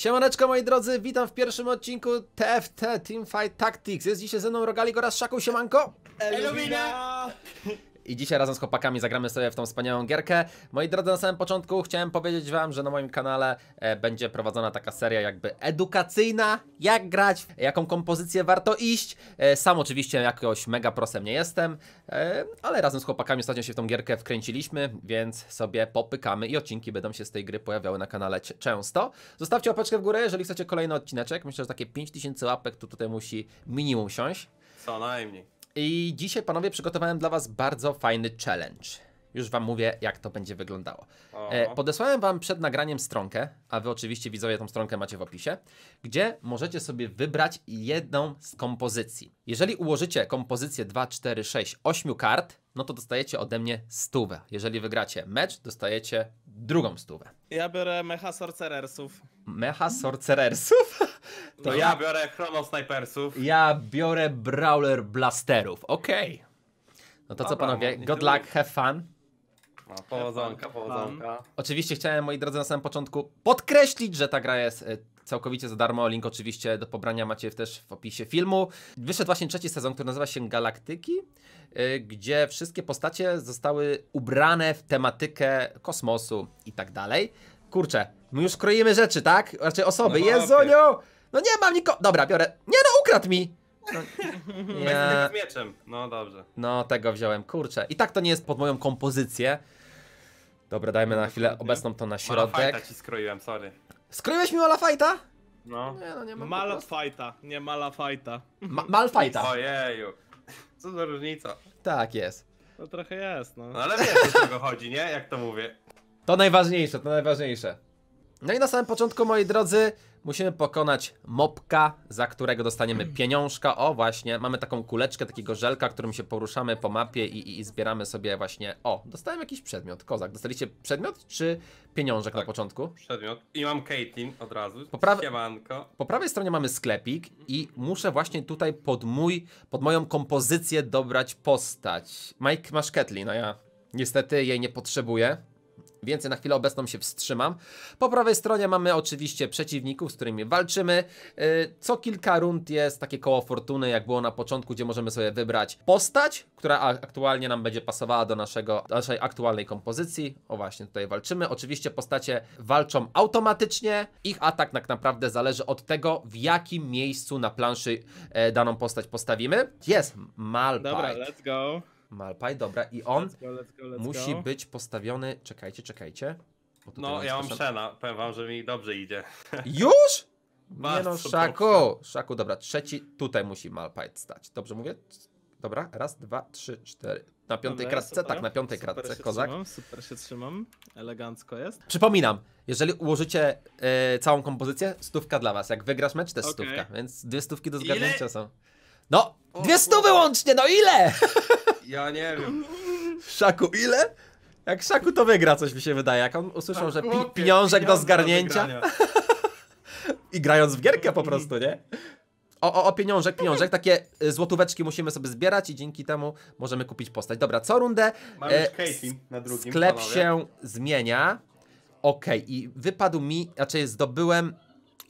Siemaneczko moi drodzy, witam w pierwszym odcinku TFT Teamfight Tactics. Jest dzisiaj ze mną Rogalik oraz Szaku, siemanko! Elumina! i dzisiaj razem z chłopakami zagramy sobie w tą wspaniałą gierkę. Moi drodzy, na samym początku chciałem powiedzieć wam, że na moim kanale e, będzie prowadzona taka seria jakby edukacyjna, jak grać, jaką kompozycję warto iść. E, sam oczywiście jakoś mega prosem nie jestem, e, ale razem z chłopakami ostatnio się w tą gierkę wkręciliśmy, więc sobie popykamy i odcinki będą się z tej gry pojawiały na kanale często. Zostawcie łapeczkę w górę, jeżeli chcecie kolejny odcineczek. Myślę, że takie 5000 łapek tu tutaj musi minimum siąść. Co najmniej. I dzisiaj, panowie, przygotowałem dla was bardzo fajny challenge. Już wam mówię, jak to będzie wyglądało. E, podesłałem wam przed nagraniem stronkę, a wy oczywiście widzowie tą stronkę macie w opisie, gdzie możecie sobie wybrać jedną z kompozycji. Jeżeli ułożycie kompozycję 2, 4, 6, 8 kart, no to dostajecie ode mnie stówę. Jeżeli wygracie mecz, dostajecie drugą stówę. Ja biorę mecha sorcerersów. Mecha sorcerersów? To no, ja... ja biorę chrono snipersów. Ja biorę brawler blasterów. Okej. Okay. No to Dobra, co panowie, good luck, have fun. No, powodzonka, powodzonka. Oczywiście chciałem, moi drodzy, na samym początku podkreślić, że ta gra jest e, całkowicie za darmo. Link oczywiście do pobrania macie też w opisie filmu. Wyszedł właśnie trzeci sezon, który nazywa się Galaktyki. Y, gdzie wszystkie postacie zostały ubrane w tematykę kosmosu i tak dalej. Kurczę, my już kroimy rzeczy, tak? Raczej znaczy osoby. No no, no, no nie mam nikogo. Dobra, biorę. Nie no, ukradł mi! No, nie. Z mieczem. No dobrze. No tego wziąłem, kurczę. I tak to nie jest pod moją kompozycję. Dobra, dajmy na chwilę obecną to na środek. Malafajta ci skroiłem, sorry. Skroiłeś mi Malafajta? No. Nie, no nie mam no, Malafajta, nie Malafajta. Ma Malafajta. Ojeju. Co za różnica? Tak jest. No trochę jest, no. no ale wiesz, o czego chodzi, nie? Jak to mówię. To najważniejsze, to najważniejsze. No i na samym początku, moi drodzy, Musimy pokonać mopka, za którego dostaniemy pieniążka. O, właśnie, mamy taką kuleczkę, takiego żelka, którym się poruszamy po mapie i, i, i zbieramy sobie właśnie... O, dostałem jakiś przedmiot, kozak. Dostaliście przedmiot czy pieniążek tak, na początku? Przedmiot. I mam Caitlyn od razu. Po, po prawej stronie mamy sklepik i muszę właśnie tutaj pod, mój, pod moją kompozycję dobrać postać. Mike, masz Caitlyn, a ja niestety jej nie potrzebuję więcej na chwilę obecną się wstrzymam. Po prawej stronie mamy oczywiście przeciwników, z którymi walczymy. Y, co kilka rund jest takie koło fortuny, jak było na początku, gdzie możemy sobie wybrać postać, która aktualnie nam będzie pasowała do naszego, do naszej aktualnej kompozycji. O właśnie, tutaj walczymy. Oczywiście postacie walczą automatycznie. Ich atak tak naprawdę zależy od tego, w jakim miejscu na planszy e, daną postać postawimy. Jest Malbite. Dobra, let's go. Malpaj, dobra. I on let's go, let's go, let's musi go. być postawiony. Czekajcie, czekajcie. No, ja mam proszę... Szena. Powiem wam, że mi dobrze idzie. Już? Nie no, Szaku. Szaku, dobra. Trzeci tutaj musi Malpaj stać. Dobrze mówię? Dobra, raz, dwa, trzy, cztery. Na piątej Dobra, kratce? Tak, super. Tak, na piątej super kratce, kozak. Trzymam, super się trzymam, elegancko jest. Przypominam, jeżeli ułożycie y, całą kompozycję, stówka dla was. Jak wygrasz mecz, to jest okay. stówka, więc dwie stówki do zgadnięcia ile? są. No, o, dwie stówy łącznie, no ile? Ja nie wiem. Szaku, ile? Jak Szaku to wygra, coś mi się wydaje. Jak on usłyszał, tak. że pi pieniążek do zgarnięcia. I grając w gierkę po prostu, nie? O, o, o, pieniążek, pieniążek. Takie y, złotóweczki musimy sobie zbierać i dzięki temu możemy kupić postać. Dobra, co rundę Mamy e, Casey na drugim sklep panowie. się zmienia. Okej, okay. i wypadł mi, znaczy zdobyłem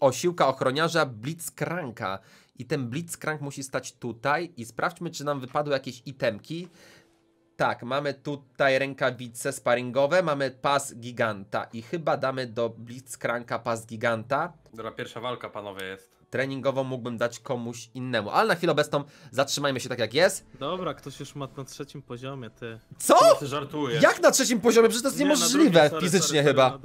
osiłka ochroniarza Blitzkranka i ten blitzcrank musi stać tutaj i sprawdźmy, czy nam wypadły jakieś itemki. Tak, mamy tutaj rękawice sparingowe, mamy pas giganta i chyba damy do blitzcranka pas giganta. Dobra, pierwsza walka panowie jest. Treningową mógłbym dać komuś innemu, ale na chwilę obecną zatrzymajmy się tak jak jest. Dobra, ktoś już ma na trzecim poziomie, ty. Co? Ty żartujesz. Jak na trzecim poziomie? Przecież to jest Nie, niemożliwe sorry, fizycznie sorry, chyba.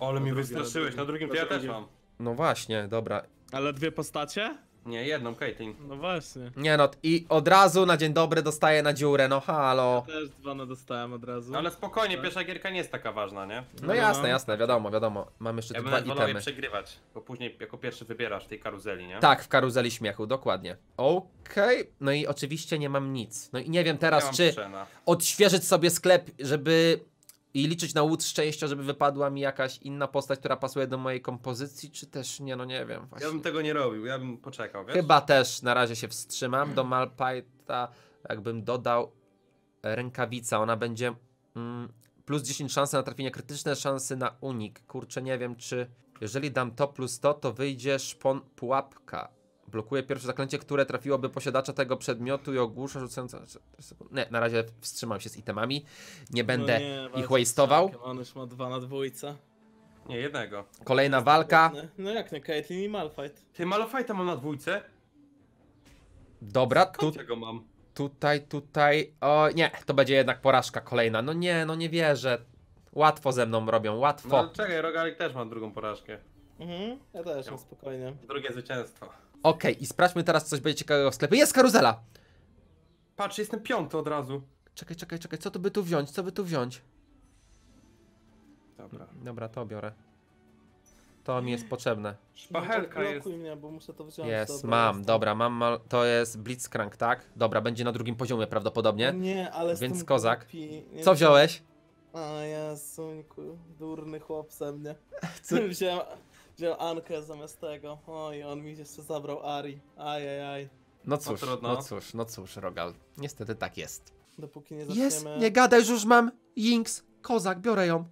ale mi wystraszyłeś, na drugim to ja też mam. No właśnie, dobra. Ale dwie postacie? Nie, jedną, Caitlyn. No właśnie. Nie no, i od razu na dzień dobry dostaję na dziurę, no halo. Też dwa no dostałem od razu. No ale spokojnie, tak. pierwsza gierka nie jest taka ważna, nie? No, no, no. jasne, no. jasne, wiadomo, wiadomo. Mam jeszcze ja tu dwa itemy. Ja przegrywać, bo później jako pierwszy wybierasz tej karuzeli, nie? Tak, w karuzeli śmiechu, dokładnie. Okej, okay. no i oczywiście nie mam nic. No i nie wiem teraz, czy przena. odświeżyć sobie sklep, żeby i liczyć na łód szczęścia, żeby wypadła mi jakaś inna postać, która pasuje do mojej kompozycji, czy też nie, no nie wiem. Właśnie. Ja bym tego nie robił, ja bym poczekał, wiesz? Chyba też na razie się wstrzymam. Do Malpajta jakbym dodał rękawica, ona będzie mm, plus 10 szansy na trafienie, krytyczne szanse na unik. Kurczę, nie wiem czy... Jeżeli dam to plus to, to wyjdzie szpon pułapka. Blokuje pierwsze zaklęcie, które trafiłoby posiadacza tego przedmiotu i ogłusza rzucająca... Nie, na razie wstrzymam się z itemami. Nie no będę no nie, ich wasteował. On już ma dwa na dwójce. Nie, jednego. Kolejna walka. No jak nie, Caitlyn i Malfight. Ty Malfighta mam na dwójce? Dobra, tu... tego mam? Tutaj, tutaj... O, nie, to będzie jednak porażka kolejna. No nie, no nie wierzę. Łatwo ze mną robią, łatwo. No czekaj, Rogalik też ma drugą porażkę. Mhm, ja też, no. spokojnie. Drugie zwycięstwo. Okej, i sprawdźmy teraz, coś będzie ciekawego w sklepie. Jest karuzela! Patrz, jestem piąty od razu. Czekaj, czekaj, czekaj, co to by tu wziąć, co by tu wziąć? Dobra. Dobra, to biorę. To mi jest potrzebne. Szpachelka Blokuj jest. mnie, bo muszę to wziąć. Jest, Dobra, mam, dobra, mam, to jest Blitzcrank, tak? Dobra, będzie na drugim poziomie prawdopodobnie. No nie, ale Więc kozak. Nie Co wziąłeś? A ja, suńku, durny chłop ze mnie. Co? Wziąłem Wziął Ankę zamiast tego. Oj, on mi jeszcze zabrał Ari. Ajajaj. No, no cóż, no, no cóż, no cóż, Rogal. Niestety tak jest. Dopóki nie zaczniemy... Jest, nie gadaj, że już mam Jinx, kozak, biorę ją.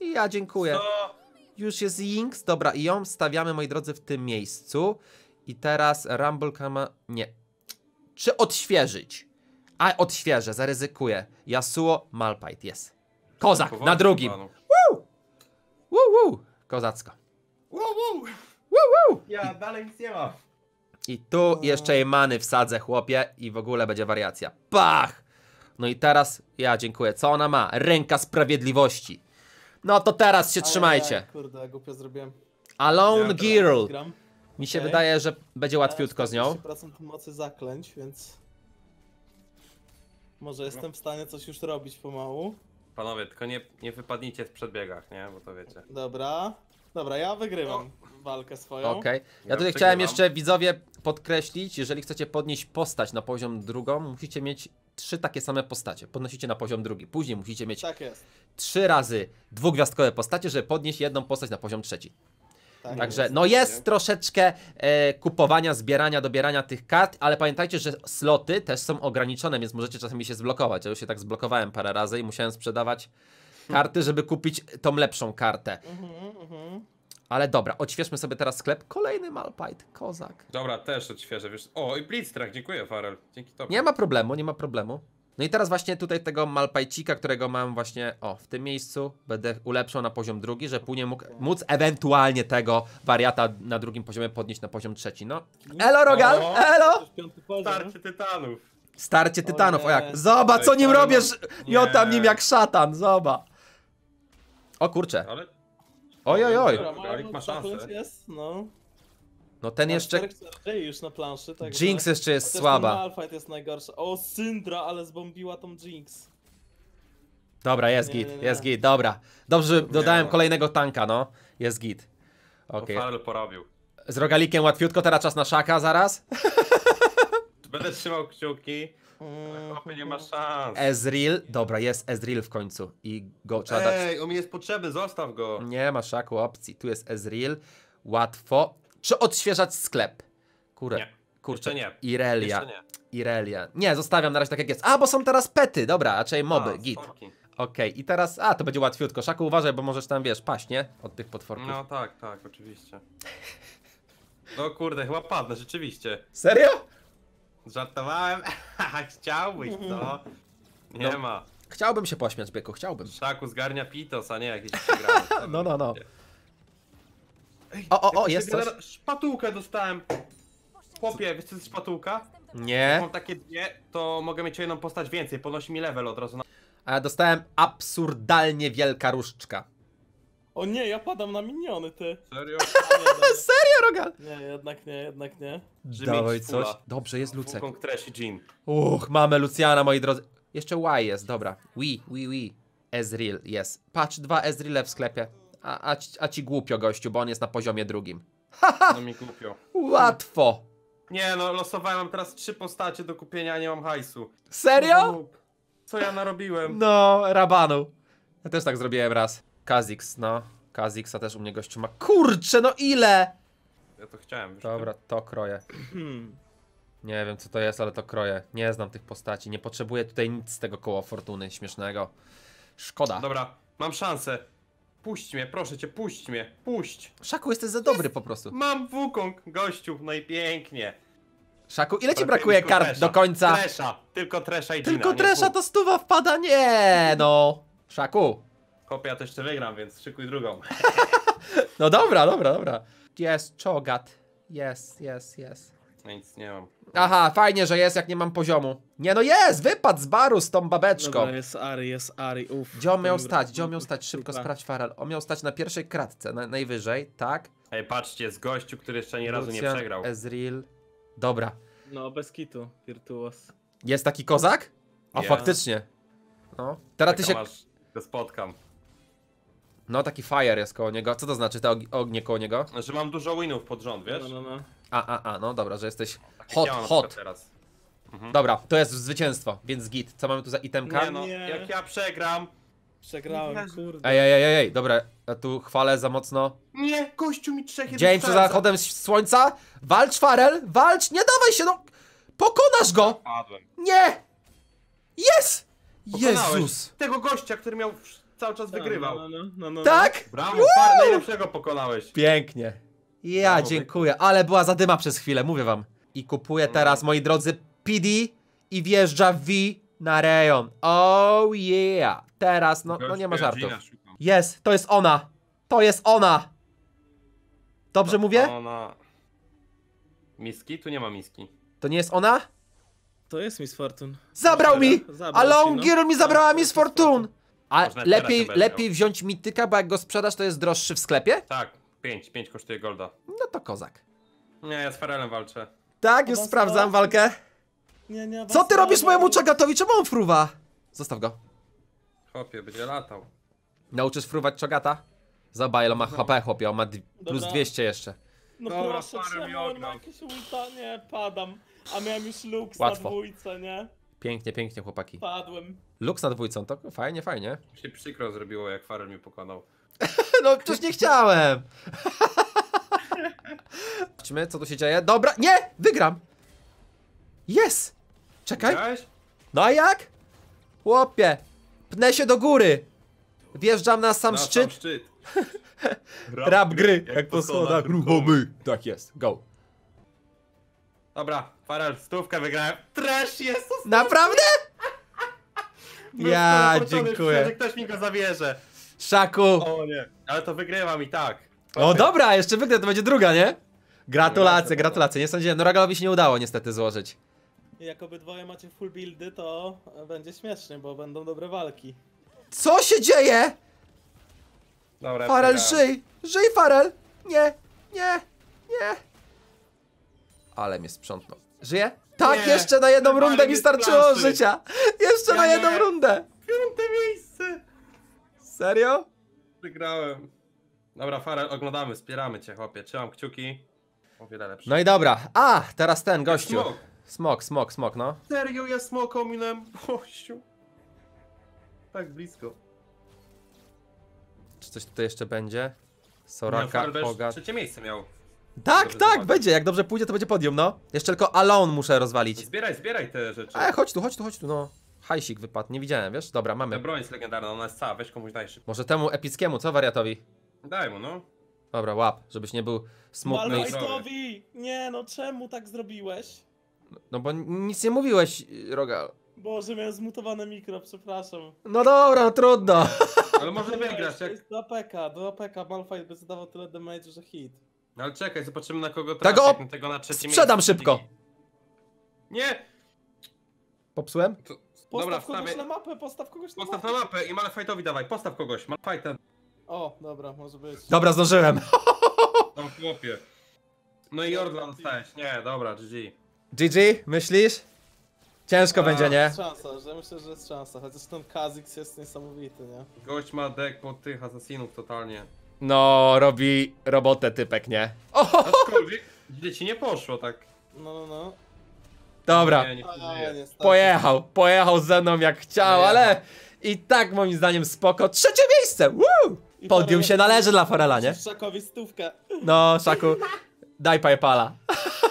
I ja dziękuję. Co? Już jest Jinx, dobra, i ją stawiamy, moi drodzy, w tym miejscu. I teraz Rumble Kama... nie. Czy odświeżyć? A, odświeżę, zaryzykuję. Yasuo, Malpite, jest. Kozak, na drugim. No. Woo! Woo, woo! Kozacko. Wow, wow. Woo, woo. Ja dalej nic nie mam. I tu jeszcze jej many wsadzę, chłopie, i w ogóle będzie wariacja. Pach! No i teraz ja dziękuję. Co ona ma? Ręka sprawiedliwości. No to teraz się Ale, trzymajcie. Kurde, głupio zrobiłem. Alone ja Girl. Mi się okay. wydaje, że będzie łatwiutko z nią. 40% mocy zaklęć, więc... Może jestem w stanie coś już robić pomału. Panowie, tylko nie, nie wypadnijcie z przedbiegach, nie? Bo to wiecie. Dobra. Dobra, ja wygrywam no. walkę swoją. Okej. Okay. Ja, ja tutaj chciałem jeszcze widzowie podkreślić, jeżeli chcecie podnieść postać na poziom drugą, musicie mieć trzy takie same postacie. Podnosicie na poziom drugi. Później musicie mieć tak trzy razy dwugwiazdkowe postacie, żeby podnieść jedną postać na poziom trzeci. Tak Także jest, no jest nie? troszeczkę e, kupowania, zbierania, dobierania tych kart, ale pamiętajcie, że sloty też są ograniczone, więc możecie czasami się zblokować. Ja już się tak zblokowałem parę razy i musiałem sprzedawać Mhm. karty, żeby kupić tą lepszą kartę. Mhm, mhm. Ale dobra, odświeżmy sobie teraz sklep. Kolejny Malpite, kozak. Dobra, też odświeżę, wiesz. O, i tak dziękuję Farel, dzięki tobie. Nie ma problemu, nie ma problemu. No i teraz właśnie tutaj tego Malpajcika, którego mam właśnie, o, w tym miejscu będę ulepszał na poziom drugi, że później mógł, móc ewentualnie tego wariata na drugim poziomie podnieść na poziom trzeci, no. Elo Rogal, o, elo! Starcie Tytanów. Starcie Tytanów, o, o jak, zobacz co nim robisz, no. miotam nim jak szatan, zobacz. O kurczę. Ale... Oj, oj, oj. ma szansę. Jest, no. No ten jeszcze... już na planszy, tak Jinx jeszcze jest słaba. Malfight jest najgorsza. O, Syndra, ale zbombiła tą Jinx. Dobra, jest git, jest git, dobra. Dobrze, dodałem no. kolejnego tanka, no. Jest git. Okej. Okay. No, Z rogalikiem łatwiutko, teraz czas na szaka zaraz. Będę trzymał kciuki. Mhm. Chłopie, nie ma szans. Ezreal, dobra, jest Ezreal w końcu i go trzeba dać. Ej, on mi jest potrzebny, zostaw go. Nie ma szaku opcji, tu jest Ezreal, łatwo. Czy odświeżać sklep? Kurę. Nie. Kurczę, nie. Irelia. nie. Irelia. Nie, zostawiam na razie tak jak jest. A, bo są teraz pety, dobra, raczej moby, a, git. Okej, okay, i teraz, a, to będzie łatwiutko. Szaku, uważaj, bo możesz tam, wiesz, paść, nie? Od tych potworków. No tak, tak, oczywiście. No kurde, chyba padnę, rzeczywiście. Serio? Żartowałem. Chciałbyś, to mhm. Nie no. ma. Chciałbym się pośmiać, Bieku, chciałbym. Szaku zgarnia pitos, a nie jakieś przegrane. no, no, no. Ej, o, o, o, jest coś? Szpatułkę dostałem. Chłopie, wiesz co to jest szpatułka? Nie. Jak mam takie dwie, to mogę mieć jedną postać więcej, ponosi mi level od razu. Na... A ja dostałem absurdalnie wielka różdżka. O nie, ja padam na miniony, ty. Serio? nie, Serio, Rogal? Nie, jednak nie, jednak nie. Dawaj coś. Dobrze, jest Lucek. Wukong Trash i Jean. Uch, mamy Luciana, moi drodzy. Jeszcze Y jest, dobra. Wi, wi, wi. Ezreal, jest. Patrz, dwa Ezreale w sklepie. A, a, a ci głupio, gościu, bo on jest na poziomie drugim. Haha! No mi głupio. Łatwo. Nie no, losowałem teraz trzy postacie do kupienia, a nie mam hajsu. Serio? No Co ja narobiłem? No, rabanu. Ja też tak zrobiłem raz. Kazix, no. Kazixa też u mnie gościu ma. Kurczę, no ile? Ja to chciałem. Wiesz, Dobra, to kroję. Nie wiem co to jest, ale to kroję. Nie znam tych postaci. Nie potrzebuję tutaj nic z tego koła fortuny śmiesznego. Szkoda. Dobra, mam szansę. Puść mnie, proszę cię, puść mnie, puść. Szaku, jesteś za dobry jest. po prostu. Mam wukong, gościu, najpięknie. No Szaku, ile ci brakuje kart tresza. do końca? Tresza, tylko tresza i Tylko tresza to stuwa wpada, nie no. Szaku, Kopia też jeszcze wygram, więc szykuj drugą. no dobra, dobra, dobra. Jest czogat. Jest, jest, jest. No nic nie mam. Aha, fajnie, że jest, jak nie mam poziomu. Nie no jest! Wypadł z baru z tą babeczką. Dobra, jest Ari, jest Ari, uff. Gdzie on miał stać? Gdzie on miał stać? Szybko Dobra. sprawdź Farel. On miał stać na pierwszej kratce, na, najwyżej, tak? Ej, patrzcie, z gościu, który jeszcze ani razu nie przegrał. Ezreal. Dobra. No, bez kitu, Virtuos. Jest taki kozak? A faktycznie. No. Teraz Taka ty się... Masz, spotkam. No, taki fire jest koło niego. Co to znaczy te og ognie koło niego? Że mam dużo winów pod rząd, wiesz? No, no, no. A, a, a, no dobra, że jesteś hot, hot. Teraz. Mhm. Dobra, to jest zwycięstwo, więc git. Co mamy tu za itemka? Nie, no, Nie. jak ja przegram... Przegrałem, kurde. Ej, ej, ej, ej, dobra, ja tu chwalę za mocno. Nie, gościu mi trzech Dzień przed zachodem słońca, walcz Farel, walcz, nie dawaj się, no! Pokonasz go! Padłem. Nie! Jest! Jezus! Tego gościa, który miał cały czas no, wygrywał. No, no, no, no, no Tak? Brawo, par, najlepszego pokonałeś. Pięknie. Ja Brawo, dziękuję, ale była zadyma przez chwilę, mówię wam. I kupuję no. teraz, moi drodzy, PD i wjeżdża V na rejon. Oh yeah. Teraz, no, no nie ma żartów. Jest, to jest ona. To jest ona. Dobrze mówię? Ona. Miski? Tu nie ma miski. To nie jest ona? To jest Miss Fortune. Zabrał mi! Zabrał, Alone no. Girl mi zabrała tak, Miss Fortune! A lepiej, lepiej wziąć mityka, bo jak go sprzedasz, to jest droższy w sklepie? Tak, 5, 5 kosztuje golda. No to kozak. Nie, ja z Farelem walczę. Tak, już sprawdzam walkę. Nie, nie, Co ty robisz mojemu czogatowi? Czemu on fruwa? Zostaw go. Chopie, będzie latał. Nauczysz fruwać czogata? Za on ma no. HP, chłopie, on ma plus 200 jeszcze. No Dobra, proszę, czemu on ma jakieś ulta? Nie, padam. A miałem już lux Łatwo. na nie? Pięknie, pięknie, chłopaki. Padłem. Lux na dwójcą, to tak fajnie, fajnie. Mi się przykro zrobiło, jak Farel mnie pokonał. no, przecież nie chciałem! Chodźmy, co tu się dzieje. Dobra, nie! Wygram! Jest! Czekaj. No a jak? Chłopie, pnę się do góry. Wjeżdżam na sam na szczyt. Sam szczyt. Rap, Rap gry, jak, jak to słoda Ruchomy. my. Tak jest, go. Dobra, Farel, stówkę wygrałem. Trash jest! Naprawdę? No, ja, dziękuję. Że ktoś mi go zabierze. Szaku. O nie, ale to wygrywam i tak. O dobra, jeszcze wygra, to będzie druga, nie? Gratulacje, gratulacje. Nie sądziłem, no Ragałowi się nie udało niestety złożyć. Jak obydwoje macie full buildy, to będzie śmiesznie, bo będą dobre walki. Co się dzieje? Dobra, Farel, żyj! Żyj, Farel! Nie, nie, nie ale mnie sprzątnął. Żyje? Tak, nie, jeszcze na jedną rundę mi starczyło życia! Jeszcze ja na jedną nie. rundę! Piąte miejsce! Serio? Wygrałem. Dobra, Farel, oglądamy, wspieramy cię, chłopie. Trzymam kciuki. O wiele lepsze. No i dobra. A, teraz ten, gościu. Smok. Smok, smok, no. Serio, ja smok ominąłem. Gościu. Tak blisko. Czy coś tutaj jeszcze będzie? Soraka, Ogat. Trzecie miejsce miał. Tak, Dobrze, tak, będzie. Jak dobrze pójdzie, to będzie podium, no. Jeszcze tylko Alone muszę rozwalić. Zbieraj, zbieraj te rzeczy. E, chodź tu, chodź tu, chodź tu, no. Hajsik wypadł, nie widziałem, wiesz? Dobra, Ta mamy. broń jest legendarna, ona jest cała, weź komuś daj szybko. Może temu epickiemu, co wariatowi? Daj mu, no. Dobra, łap, żebyś nie był smutny. i- Nie no, czemu tak zrobiłeś? No bo nic nie mówiłeś, Rogal. Boże, miałem zmutowane mikro, przepraszam. No dobra, no trudno. Ale może wygrasz, To jak... do APK, do APK, Malphite by zadawał tyle damage, że hit. No ale czekaj, zobaczymy na kogo tak, trafię. Tego... tego na trzecim Sprzedam miejscu. szybko! Nie! Popsułem? To... Postaw dobra, kogoś wstawię. na mapę, postaw kogoś na postaw mapę. Postaw na mapę i Malfightowi dawaj, postaw kogoś, ten. O, dobra, może być. Dobra, zdążyłem. Tam no, chłopie. No i Jordan stałeś, nie, dobra, GG. GG, myślisz? Ciężko A, będzie, nie? Jest szansa, że myślę, że jest szansa, chociaż ten Kazix jest niesamowity, nie? Gość ma deck po tych asasinów totalnie. No, robi robotę typek, nie? Aczkolwiek gdzie ci nie poszło, tak. No, no, no. Dobra, nie, nie no, pojechał, pojechał ze mną jak chciał, ale i tak moim zdaniem spoko. Trzecie miejsce, Woo! Podium się należy dla Forela, nie? Szakowi stówkę. No, Szaku, daj Paypala.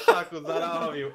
Szaku, zarobił.